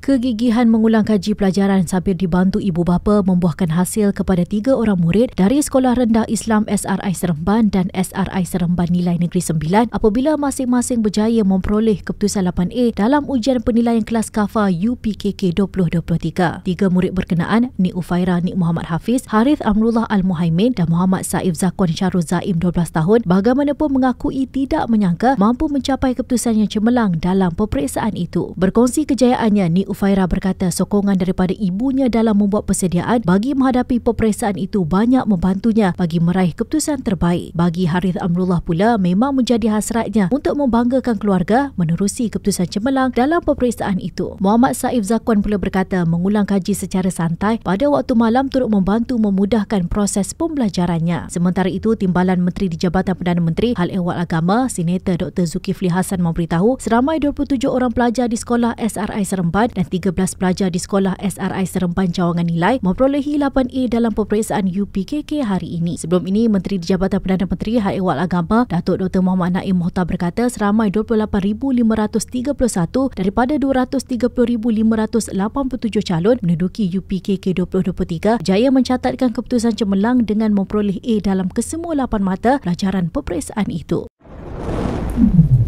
Kegigihan mengulang kaji pelajaran sambil dibantu ibu bapa membuahkan hasil kepada tiga orang murid dari Sekolah Rendah Islam SRI Seremban dan SRI Seremban Nilai Negeri sembilan apabila masing-masing berjaya memperoleh keputusan 8A dalam ujian penilaian kelas kafa UPKK 2023. Tiga murid berkenaan, Nik Ufaira Nik Muhammad Hafiz, Harith Amrullah Al-Muhaimin dan Muhammad Saif Zakwan Syarul Zaim 12 tahun bagaimanapun mengakui tidak menyangka mampu mencapai keputusan yang cemerlang dalam peperiksaan itu. Berkongsi kejayaannya, Nik ini Ufaira berkata sokongan daripada ibunya dalam membuat persediaan bagi menghadapi peperiksaan itu banyak membantunya bagi meraih keputusan terbaik. Bagi Harith Amrullah pula memang menjadi hasratnya untuk membanggakan keluarga menerusi keputusan cemerlang dalam peperiksaan itu. Muhammad Saif Zakwan pula berkata mengulang kaji secara santai pada waktu malam turut membantu memudahkan proses pembelajarannya. Sementara itu Timbalan Menteri di Jabatan Perdana Menteri Hal Ehwal Agama Senator Dr. Zulkifli Hasan memberitahu seramai 27 orang pelajar di sekolah SRI Seremban Sempat dan 13 pelajar di sekolah SRI Seremban Jawangan Nilai memperolehi 8A dalam peperiksaan UPKK hari ini. Sebelum ini, Menteri di Jabatan Perdana Menteri Hak Ehwal Agama, Datuk Dr. Muhammad Naim Mohtar berkata seramai 28,531 daripada 230,587 calon menduduki UPKK 2023 jaya mencatatkan keputusan cemerlang dengan memperoleh A dalam kesemua lapan mata pelajaran peperiksaan itu. Mm-hmm.